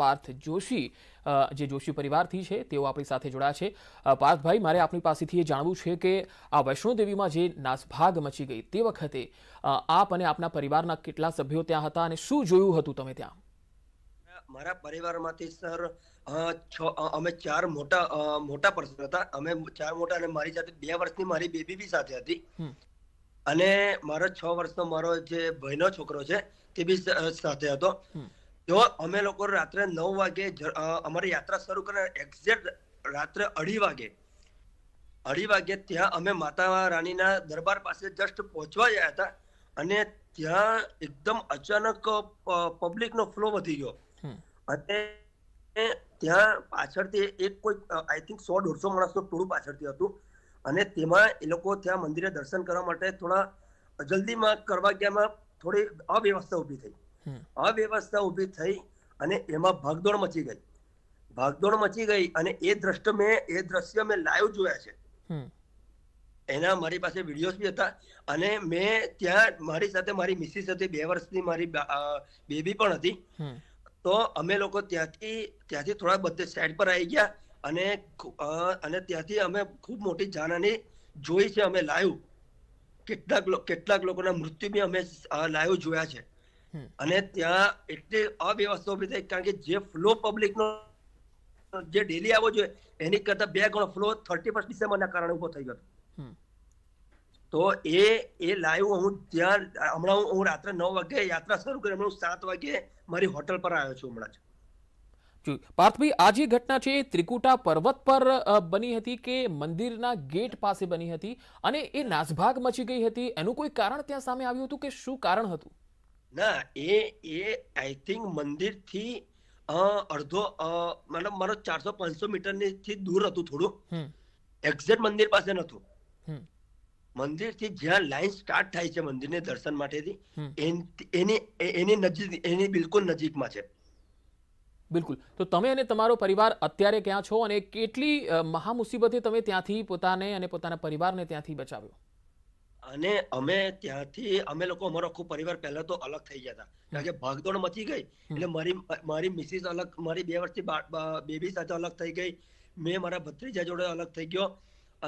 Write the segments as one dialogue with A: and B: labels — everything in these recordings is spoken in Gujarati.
A: પાર્થ જોશી જે જોશી પરિવારથી છે તેઓ આપણી સાથે જોડાયા છે પાર્થભાઈ મારે આપણી પાસેથી એ જાણવું છે કે આ વૈષ્ણોદેવીમાં જે નાસભાગ મચી ગઈ તે વખતે આપ અને આપના પરિવારના કેટલા સભ્યો ત્યાં હતા અને શું જોયું હતું તમે ત્યાં
B: મારા પરિવારમાંથી સર છ અમે ચાર મોટા મોટા પર્સન હતા અમે ચાર મોટા અને મારી સાથે બે વર્ષની મારી બેબી બી સાથે હતી અને મારો છ વર્ષનો મારો જે ભાઈનો છોકરો છે તે બી સાથે હતો જો અમે લોકો રાત્રે નવ વાગે અમારી યાત્રા શરૂ કરે એક્ઝેક્ટ રાત્રે અઢી વાગે અઢી વાગે ત્યાં અમે માતા રાણીના દરબાર પાસે જસ્ટ પહોંચવા ગયા હતા અને ત્યાં એકદમ અચાનક પબ્લિકનો ફ્લો વધી ગયો અને ત્યાં પાછળથી એક કોઈ આઈ થિંક સો દોઢસો માણસનું ટોળું પાછળથી હતું અને તેમાં એ લોકો ત્યાં મંદિરે દર્શન કરવા માટે થોડા જલ્દીમાં કરવા ગયામાં થોડી અવ્યવસ્થા ઊભી થઈ અવ્યવસ્થા ઊભી થઈ અને એમાં ભાગદોડ મચી ગઈ ભાગદોડ મચી ગઈ અને એ દ્રષ્ટ મેં એ દ્રશ્ય મેં લાઈવ જોયા છે એના મારી પાસે વિડીયોઝ બી હતા અને મેં ત્યાં મારી સાથે મારી મિસિસ હતી બે વર્ષની મારી બેબી પણ હતી તો અમે લોકો ત્યાંથી ત્યાંથી થોડા બધે સાઈડ પર આવી ગયા અને અને ત્યાંથી અમે ખૂબ મોટી જાનહાની જોઈ છે અમે લાઈવ કેટલાક કેટલાક લોકોના મૃત્યુ બી અમે લાઈવ જોયા છે અને ત્યાં એટલી અવ્યવસ્થા ઉભી થઈ કારણ કે જે ફ્લો પબ્લિકનો જે ડેલી આવવો જોઈએ એની કરતા બે ગણો ફ્લો થર્ટી ફર્સ્ટ ડિસેમ્બરના કારણે ઉભો થઈ ગયો તો એ એ લાઈવ હું ત્યાં હમણાં હું રાત્રે નવ વાગે યાત્રા શરૂ કરી હમણાં સાત વાગે મારી હોટલ પર આવ્યો છું હમણાં
A: જ પાર્થભાઈ આ જે ઘટના છે ત્રિકુટા પર્વત પર બની હતી કે મંદિરના ગેટ પાસે બની હતી અને એ નાસભાગ મચી ગઈ હતી એનું કોઈ કારણ ત્યાં સામે આવ્યું હતું કે શું કારણ હતું
B: ના એ એ આઈ થિંક મંદિર મંદિરથી અડધો મતલબ મારો ચારસો પાંચસો મીટરની થી દૂર હતું થોડું એક્ઝેક્ટ મંદિર પાસે
A: નતું
B: થી જ્યાં લાઈન સ્ટાર્ટ થાય છે મંદિર ને દર્શન માટેથી એની એની નજીક એની બિલકુલ નજીકમાં છે
A: બિલકુલ તો તમે અને તમારો પરિવાર અત્યારે ક્યાં છો અને કેટલી મહા મુસીબતે તમે ત્યાંથી પોતાને અને પોતાના પરિવારને ત્યાંથી બચાવ્યો
B: અને અમે ત્યાંથી અમે લોકો અમારો આખો પરિવાર પહેલા તો અલગ થઈ ગયા કારણ કે ભાગદોડ મચી ગઈ એટલે મારી મારી મિસિસ અલગ મારી બે વર્ષથી બેબી સાથે અલગ થઈ ગઈ મેં મારા ભત્રીજા જોડે અલગ થઈ ગયો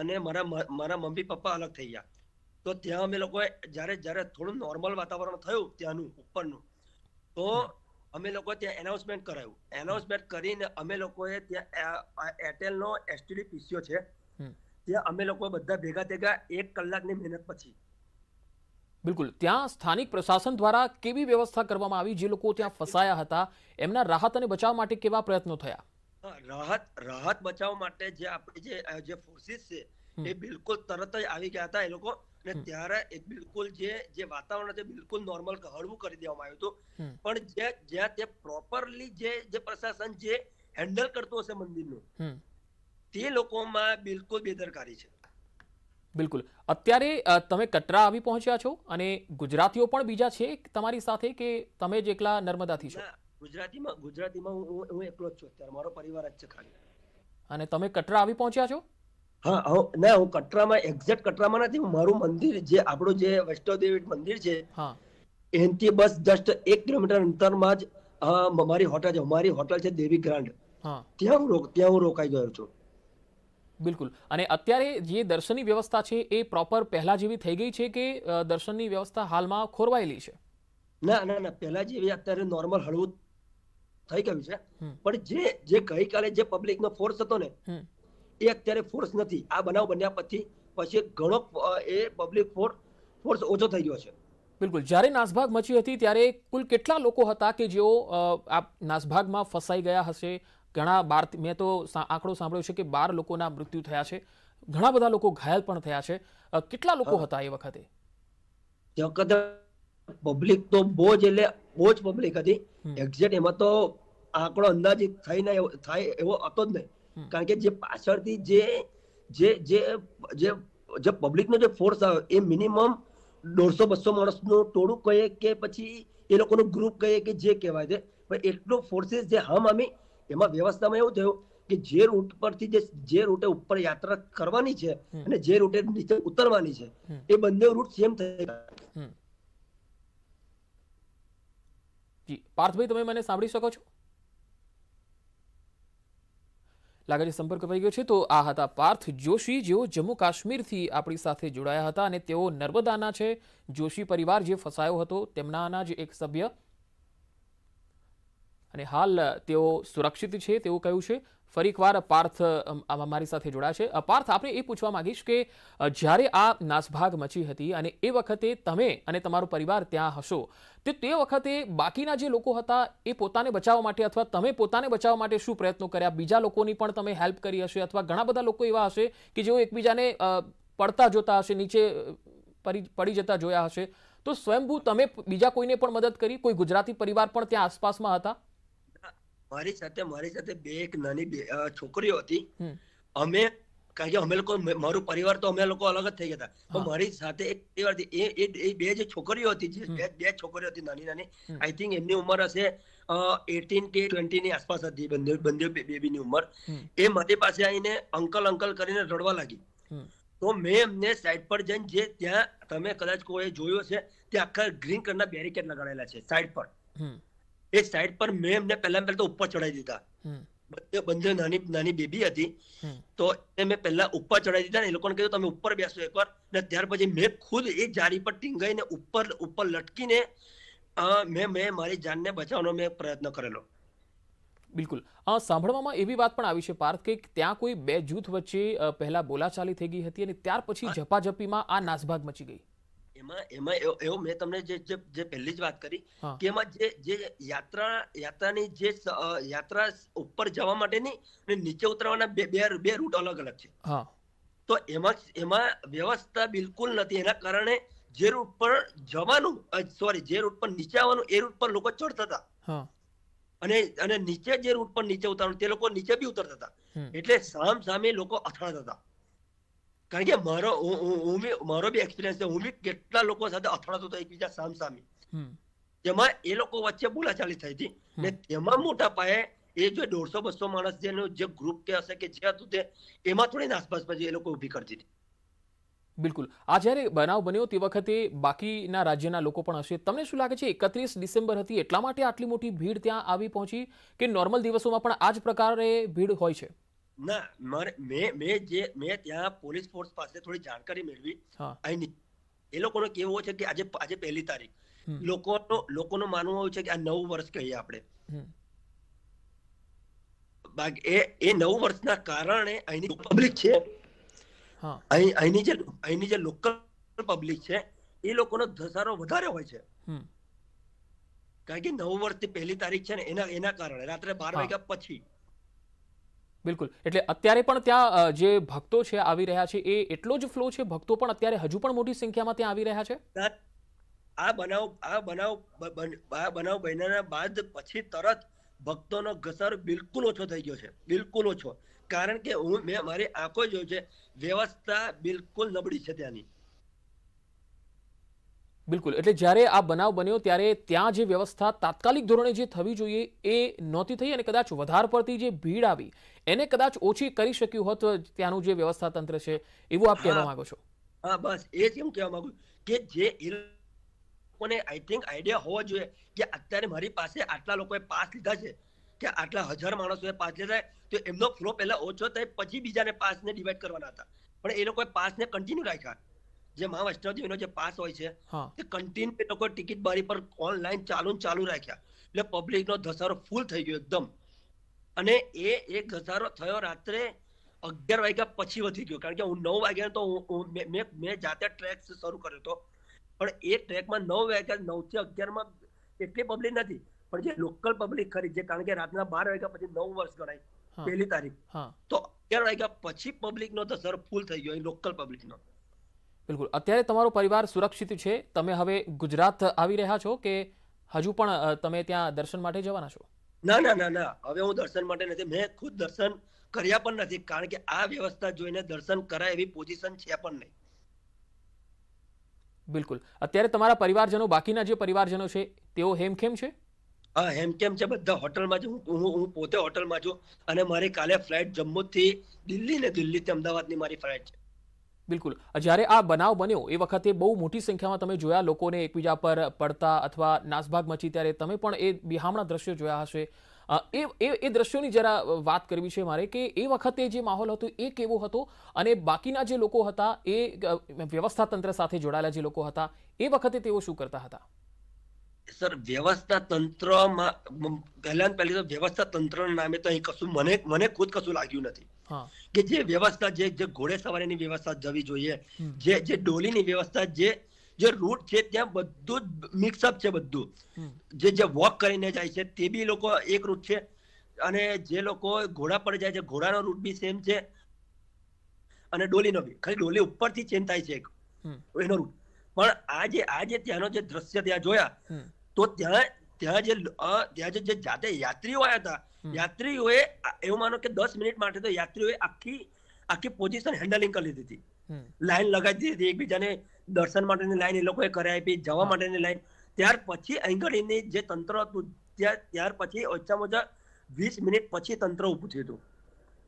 B: અને મારા મારા મમ્મી પપ્પા અલગ થઈ ગયા તો ત્યાં અમે લોકોએ જ્યારે જ્યારે થોડું નોર્મલ વાતાવરણ થયું ત્યાંનું ઉપરનું તો અમે લોકો ત્યાં એનાઉન્સમેન્ટ કરાયું એનાઉન્સમેન્ટ કરીને અમે લોકોએ ત્યાં એરટેલનો એસટીડી પીસીઓ છે જે અમે લોકો બધા ભેગા ભેગા એક કલાકની મહેનત પછી
A: બિલકુલ ત્યાં સ્થાનિક પ્રશાસન દ્વારા કેવી વ્યવસ્થા કરવામાં આવી જે લોકો ત્યાં ફસાયા હતા એમના રાહત અને બચાવ માટે કેવા પ્રયત્નો થયા
B: રાહત રાહત બચાવ માટે જે આપણી જે જે ફોર્સિસ છે એ બિલકુલ તરત જ આવી ગયા હતા એ લોકો અને ત્યારે એ બિલકુલ જે જે વાતાવરણ છે બિલકુલ નોર્મલ હળવું કરી દેવામાં આવ્યું હતું પણ જે જ્યાં તે પ્રોપરલી જે જે પ્રશાસન જે હેન્ડલ કરતું હશે મંદિરનું તે લોકોમાં બિલકુલ બેદરકારી છે
A: બિલકુલ અત્યારે તમે કટરા આવી પહોંચ્યા છો અને ગુજરાતીઓ પણ બીજા છે તમારી સાથે કે તમે જ એકલા નર્મદાથી છો
B: ગુજરાતીમાં ગુજરાતીમાં હું હું એકલો જ છું અત્યારે મારો પરિવાર જ છે ખાલી
A: અને તમે કટરા આવી પહોંચ્યા છો હા
B: ના હું કટરામાં એક્ઝેક્ટ કટરામાં નથી મારું મંદિર જે આપણું જે વૈષ્ણવદેવી મંદિર છે હા એનથી બસ જસ્ટ એક કિલોમીટર અંતરમાં જ મારી હોટલ છે મારી હોટલ છે દેવી ગ્રાન્ડ ત્યાં હું રોક ત્યાં હું રોકાઈ ગયો છું બિલકુલ
A: અને અત્યારે જે દર્શનની વ્યવસ્થા છે એ પ્રોપર પહેલા જેવી થઈ ગઈ છે કે દર્શનની વ્યવસ્થા હાલમાં ખોરવાયેલી છે
B: ના ના ના પહેલા જેવી અત્યારે નોર્મલ હળવું થઈ ગયું છે પણ જે જે ગઈકાલે જે પબ્લિકનો ફોર્સ હતો ને એ અત્યારે ફોર્સ નથી આ બનાવ બન્યા પછી પછી ઘણો એ પબ્લિક ફોર્સ ઓછો થઈ ગયો છે
A: બિલકુલ જ્યારે નાસભાગ મચી હતી ત્યારે કુલ કેટલા લોકો હતા કે જેઓ આ નાસભાગમાં ફસાઈ ગયા હશે ઘણા બાર મેં તો આંકડો સાંભળ્યો છે કે બાર લોકોના મૃત્યુ થયા છે ઘણા બધા લોકો ઘાયલ પણ થયા છે કેટલા લોકો હતા એ વખતે વખતે
B: પબ્લિક તો બહુ જ એટલે બહુ જ પબ્લિક હતી એક્ઝેક્ટ એમાં તો આંકડો અંદાજિત થઈ ના થાય એવો હતો જ નહીં કારણ કે જે પાછળથી જે જે જે જે જે પબ્લિકનો જે ફોર્સ આવ્યો એ મિનિમમ દોઢસો બસો માણસનું ટોળું કહીએ કે પછી એ લોકોનું ગ્રુપ કહીએ કે જે કહેવાય છે પણ એટલું ફોર્સિસ જે હમ આમી એમાં વ્યવસ્થામાં એવું થયું કે જે રૂટ પરથી જે જે રૂટે ઉપર યાત્રા કરવાની છે અને જે રૂટે નીચે ઉતરવાની છે એ બંને રૂટ સેમ થઈ
A: જી પાર્થભાઈ તમે મને સાંભળી શકો છો લાગે છે સંપર્ક કપાઈ ગયો છે તો આ હતા પાર્થ જોશી જેઓ જમ્મુ કાશ્મીરથી આપણી સાથે જોડાયા હતા અને તેઓ નર્મદાના છે જોશી પરિવાર જે ફસાયો હતો તેમનાના જ એક સભ્ય અને હાલ તેઓ સુરક્ષિત છે તેવું કહ્યું છે ફરી એકવાર પાર્થ અમારી સાથે જોડાયા છે પાર્થ આપણે એ પૂછવા માંગીશ કે જ્યારે આ નાસભાગ મચી હતી અને એ વખતે તમે અને તમારો પરિવાર ત્યાં હશો તો તે વખતે બાકીના જે લોકો હતા એ પોતાને બચાવવા માટે અથવા તમે પોતાને બચાવવા માટે શું પ્રયત્નો કર્યા બીજા લોકોની પણ તમે હેલ્પ કરી હશે અથવા ઘણા બધા લોકો એવા હશે કે જેઓ એકબીજાને પડતા જોતા હશે નીચે પડી જતા જોયા હશે તો સ્વયંભૂ તમે બીજા કોઈને પણ મદદ કરી કોઈ ગુજરાતી પરિવાર પણ ત્યાં આસપાસમાં હતા
B: મારી સાથે મારી સાથે બે એક નાની છોકરીઓ હતી અમે કારણ કે અમે લોકો મારું પરિવાર તો અમે લોકો અલગ જ થઈ ગયા પણ મારી સાથે એક પરિવાર એ એ બે જે છોકરીઓ હતી જે બે બે છોકરીઓ હતી નાની નાની આઈ થિંક એમની ઉંમર હશે એટીન કે ટ્વેન્ટી ની આસપાસ હતી બંને બંને ની ઉંમર એ મારી પાસે આવીને અંકલ અંકલ કરીને રડવા લાગી તો મેં એમને સાઈડ પર જઈને જે ત્યાં તમે કદાચ કોઈ જોયું હશે ત્યાં આખા ગ્રીન કલરના બેરિકેડ લગાડેલા છે સાઈડ પર એ સાઈડ પર મેં એમને પહેલા પહેલા તો ઉપર ચડાવી દીધા બંને નાની નાની બેબી હતી તો એને મેં પહેલા ઉપર ચડાવી દીધા ને એ લોકોને કીધું તમે ઉપર બેસો એકવાર ને ત્યાર પછી મેં ખુદ એ જાળી પર ટીંગાઈને ઉપર ઉપર લટકીને મેં મેં મારી જાનને બચાવવાનો મેં પ્રયત્ન કરેલો
A: બિલકુલ સાંભળવામાં એવી વાત પણ આવી છે પાર્થ કે ત્યાં કોઈ બે જૂથ વચ્ચે પહેલા બોલાચાલી થઈ ગઈ હતી અને ત્યાર પછી ઝપાઝપીમાં આ નાસભાગ મચી ગઈ
B: એમાં એમાં એવો મેં તમને જે જે પહેલી જ વાત કરી કે એમાં જે જે યાત્રા યાત્રાની જે યાત્રા ઉપર જવા માટેની અને નીચે ઉતરવાના બે બે બે રૂટ અલગ અલગ છે તો એમાં એમાં વ્યવસ્થા બિલકુલ નથી એના કારણે જે રૂટ પર જવાનું સોરી જે રૂટ પર નીચે આવવાનું એ રૂટ પર લોકો ચડતા હતા અને અને નીચે જે રૂટ પર નીચે ઉતારવાનું તે લોકો નીચે બી ઉતરતા હતા એટલે સામ સામે લોકો અથડાતા હતા કારણ કે મારો હું મારો બી એક્સપિરિયન્સ છે હું બી કેટલા લોકો સાથે અથડાતો હતો એકબીજા સામ સામે જેમાં એ લોકો વચ્ચે બોલાચાલી થઈ હતી ને તેમાં મોટા પાયે એ જે દોઢસો બસો માણસ જેનો જે ગ્રુપ કે હશે કે જે હતું તે એમાં થોડી આસપાસ પછી એ લોકો ઊભી
A: કરતી હતી બિલકુલ આ જ્યારે બનાવ બન્યો તે વખતે બાકીના રાજ્યના લોકો પણ હશે તમને શું લાગે છે એકત્રીસ ડિસેમ્બર હતી એટલા માટે આટલી મોટી ભીડ ત્યાં આવી પહોંચી કે નોર્મલ દિવસોમાં પણ આ જ પ્રકારે ભીડ હોય છે
B: ના મેં મેં જે મેં ત્યાં પોલીસ ફોર્સ પાસે થોડી જાણકારી મેળવી અહીંની એ લોકોનો કેવો છે કે આજે આજે પહેલી તારીખ લોકોનો લોકોનું માનવું હોય છે કે આ નવ વર્ષ કહીએ આપણે એ એ નવ વર્ષના કારણે અહીંની પબ્લિક છે અહીં અહીંની જે અહીંની જે લોકલ પબ્લિક છે એ લોકોનો ધસારો વધારે હોય છે કારણ કે નવ વર્ષથી પહેલી તારીખ છે ને એના એના કારણે રાત્રે બાર વાગ્યા પછી
A: બિલકુલ એટલે અત્યારે પણ ત્યાં જે ભક્તો છે આવી રહ્યા છે એ એટલો જ ફ્લો છે ભક્તો પણ અત્યારે હજુ પણ મોટી સંખ્યામાં ત્યાં આવી રહ્યા છે આ બનાવ
B: આ બનાવ આ બનાવ બન્યાના બાદ પછી તરત ભક્તોનો ઘસર બિલકુલ ઓછો થઈ ગયો છે બિલકુલ ઓછો કારણ કે હું મેં મારી આંખો જોયું છે વ્યવસ્થા બિલકુલ નબળી છે ત્યાંની
A: બિલકુલ એટલે જ્યારે આ બનાવ બન્યો ત્યારે ત્યાં જે વ્યવસ્થા તાત્કાલિક ધોરણે જે થવી જોઈએ એ નહોતી થઈ અને કદાચ વધારે પડતી જે ભીડ આવી એને કદાચ ઓછી કરી શક્યું હોત ત્યાંનું જે વ્યવસ્થા તંત્ર છે એવું આપ કહેવા માંગો છો
B: હા બસ એ જ એમ કહેવા માંગુ કે જે લોકોને આઈ થિંક આઈડિયા હોવો જોઈએ કે અત્યારે મારી પાસે આટલા લોકોએ પાસ લીધા છે કે આટલા હજાર માણસોએ પાસ લીધા તો એમનો ફ્લો પહેલા ઓછો થાય પછી બીજાને પાસને ડિવાઈડ કરવાના હતા પણ એ લોકોએ પાસને કન્ટિન્યુ રાખ્યા જે મહારાષ્ટ્રજીનો જે પાસ હોય છે તે કન્ટિન્યુ એ લોકો ટિકિટ બારી પર ઓનલાઈન ચાલુ ચાલુ રાખ્યા એટલે પબ્લિકનો ધસારો ફૂલ થઈ ગયો એકદમ અને એ એક ધસારો થયો રાત્રે અગિયાર વાગ્યા પછી વધી ગયો કારણ કે હું નવ વાગ્યા તો મેં જાતે ટ્રેક શરૂ કર્યો હતો પણ એ ટ્રેકમાં નવ વાગ્યા નવથી અગિયારમાં એટલી પબ્લિક નથી પણ જે લોકલ પબ્લિક ખરી જે કારણ કે રાતના બાર વાગ્યા પછી નવ વર્ષ ગણાય પહેલી તારીખ તો અગિયાર વાગ્યા પછી પબ્લિકનો ધસારો ફૂલ થઈ ગયો
A: લોકલ પબ્લિકનો બિલકુલ અત્યારે તમારો પરિવાર સુરક્ષિત છે તમે હવે ગુજરાત આવી રહ્યા છો કે હજુ પણ તમે ત્યાં દર્શન માટે જવાના છો ના ના ના ના
B: હવે હું દર્શન માટે નથી મેં ખુદ દર્શન કર્યા પણ નથી કારણ કે આ વ્યવસ્થા જોઈને દર્શન કરાય એવી પોઝિશન છે પણ નહીં
A: બિલકુલ અત્યારે તમારા પરિવારજનો બાકીના જે પરિવારજનો છે તેઓ હેમખેમ છે હા હેમખેમ છે બધા હોટલમાં છું હું હું પોતે
B: હોટલમાં છું અને મારી કાલે ફ્લાઇટ જમ્મુથી દિલ્હી ને દિલ્હીથી અમદાવાદની મારી ફ્લાઇટ છે
A: બિલકુલ જ્યારે આ બનાવ બન્યો એ વખતે બહુ મોટી સંખ્યામાં તમે જોયા લોકોને એકબીજા પર પડતા અથવા નાસભાગ મચી ત્યારે તમે પણ એ બિહામણા દ્રશ્યો જોયા હશે એ એ એ દ્રશ્યોની જરા વાત કરવી છે મારે કે એ વખતે જે માહોલ હતો એ કેવો હતો અને બાકીના જે લોકો હતા એ વ્યવસ્થા તંત્ર સાથે જોડાયેલા જે લોકો હતા એ વખતે તેઓ શું કરતા હતા
B: સર વ્યવસ્થા તંત્રમાં પહેલા પહેલી તો વ્યવસ્થા તંત્રના નામે તો અહીં કશું મને મને ખુદ કશું લાગ્યું નથી કે જે વ્યવસ્થા જે જે ઘોડે સવારીની વ્યવસ્થા જવી જોઈએ જે જે ડોલીની વ્યવસ્થા જે જે રૂટ છે ત્યાં બધું જ મિક્સઅપ છે બધું જે જે વોક કરીને જાય છે તે બી લોકો એક રૂટ છે અને જે લોકો ઘોડા પર જાય છે ઘોડાનો રૂટ બી સેમ છે અને ડોલીનો બી ખાલી ડોલી ઉપરથી ચેન્જ થાય છે એનો રૂટ પણ આ જે ત્યાંનો જે દ્રશ્ય ત્યાં જોયા તો ત્યાં ત્યાં જે ત્યાં જે જાતે યાત્રીઓ આવ્યા હતા યાત્રીઓએ એવું માનો કે દસ મિનિટ માટે તો યાત્રીઓએ આખી આખી પોઝિશન હેન્ડલિંગ કરી દીધી લાઈન લગાવી દીધી હતી એકબીજાને દર્શન માટેની લાઈન એ લોકોએ કરાવી આપી જવા માટેની લાઈન ત્યાર પછી આંગળીની જે તંત્ર હતું ત્યાં ત્યાર પછી ઓછામાં ઓછા વીસ મિનિટ
A: પછી તંત્ર ઉભું થયું હતું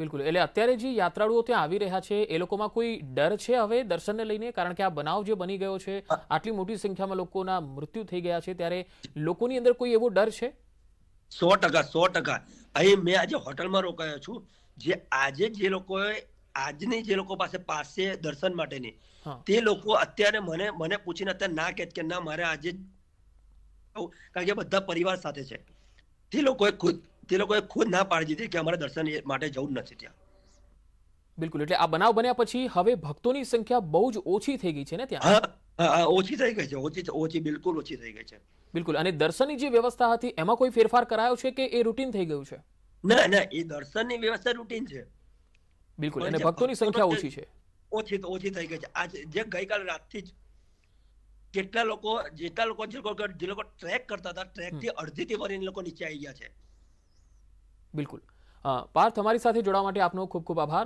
A: બિલકુલ એટલે અત્યારે જે યાત્રાળુઓ ત્યાં આવી રહ્યા છે એ લોકોમાં કોઈ ડર છે હવે દર્શનને લઈને કારણ કે આ બનાવ જે બની ગયો છે આટલી મોટી સંખ્યામાં લોકોના મૃત્યુ થઈ ગયા છે ત્યારે લોકોની અંદર કોઈ એવો ડર છે
B: સો ટકા સો ટકા અહીં મેં આજે હોટલમાં રોકાયો છું જે આજે જે લોકોએ આજની જે લોકો પાસે પાસ છે દર્શન માટેની તે લોકો અત્યારે મને મને પૂછીને અત્યારે ના કે ના મારે આજે કારણ કે બધા પરિવાર સાથે છે તે લોકોએ ખુદ તે લોકોએ ખુદ ના પાડી દીધી કે અમારે દર્શન માટે જવું નથી ત્યાં
A: બિલકુલ એટલે આ બનાવ બન્યા પછી હવે ભક્તોની સંખ્યા બહુ જ ઓછી થઈ ગઈ છે ને ત્યાં ઓછી થઈ ગઈ છે ઓછી ઓછી બિલકુલ ઓછી થઈ ગઈ છે બિલકુલ અને દર્શનની જે વ્યવસ્થા હતી એમાં કોઈ ફેરફાર કરાયો છે કે એ રૂટીન થઈ ગયું છે
B: ના ના એ દર્શનની વ્યવસ્થા રૂટીન છે
A: બિલકુલ અને ભક્તોની સંખ્યા ઓછી
B: છે ઓછી ઓછી થઈ ગઈ છે આજ જે ગઈકાલ રાતથી જ કેટલા લોકો જેટલા લોકો જે લોકો ટ્રેક કરતા હતા ટ્રેકથી અડધીથી વરીને લોકો નીચે આવી ગયા છે
A: બિલકુલ પાર્થ અમારી સાથે જોડાવા માટે આપનો ખૂબ ખૂબ આભાર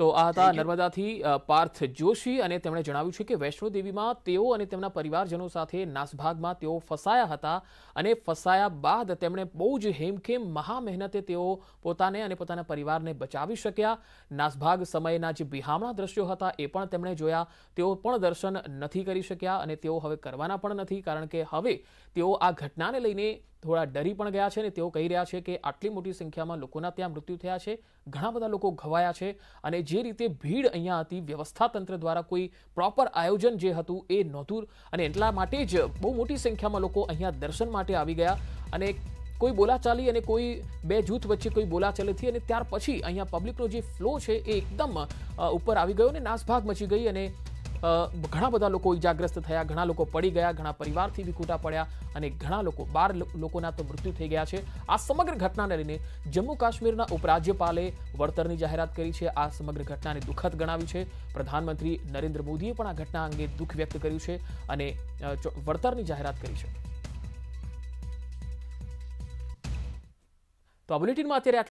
A: તો આ હતા નર્મદાથી પાર્થ જોશી અને તેમણે જણાવ્યું છે કે વૈષ્ણોદેવીમાં તેઓ અને તેમના પરિવારજનો સાથે નાસભાગમાં તેઓ ફસાયા હતા અને ફસાયા બાદ તેમણે બહુ જ હેમખેમ મહા મહેનતે તેઓ પોતાને અને પોતાના પરિવારને બચાવી શક્યા નાસભાગ સમયના જે બિહામણા દ્રશ્યો હતા એ પણ તેમણે જોયા તેઓ પણ દર્શન નથી કરી શક્યા અને તેઓ હવે કરવાના પણ નથી કારણ કે હવે તેઓ આ ઘટનાને લઈને થોડા ડરી પણ ગયા છે અને તેઓ કહી રહ્યા છે કે આટલી મોટી સંખ્યામાં લોકોના ત્યાં મૃત્યુ થયા છે ઘણા બધા લોકો ઘવાયા છે અને જે રીતે ભીડ અહીંયા હતી વ્યવસ્થા તંત્ર દ્વારા કોઈ પ્રોપર આયોજન જે હતું એ નહોતું અને એટલા માટે જ બહુ મોટી સંખ્યામાં લોકો અહીંયા દર્શન માટે આવી ગયા અને કોઈ બોલાચાલી અને કોઈ બે જૂથ વચ્ચે કોઈ બોલાચાલી થઈ અને ત્યાર પછી અહીંયા પબ્લિકનો જે ફ્લો છે એ એકદમ ઉપર આવી ગયો અને નાસભાગ મચી ગઈ અને ઘણા બધા લોકો ઈજાગ્રસ્ત થયા ઘણા લોકો પડી ગયા ઘણા પરિવારથી વિખૂટા પડ્યા અને ઘણા લોકો બાર લોકોના તો મૃત્યુ થઈ ગયા છે આ સમગ્ર ઘટનાને લઈને જમ્મુ કાશ્મીરના ઉપરાજ્યપાલે વળતરની જાહેરાત કરી છે આ સમગ્ર ઘટનાને દુઃખદ ગણાવી છે પ્રધાનમંત્રી નરેન્દ્ર મોદીએ પણ આ ઘટના અંગે દુઃખ વ્યક્ત કર્યું છે અને વળતરની જાહેરાત કરી છે તો આ બુલેટિનમાં અત્યારે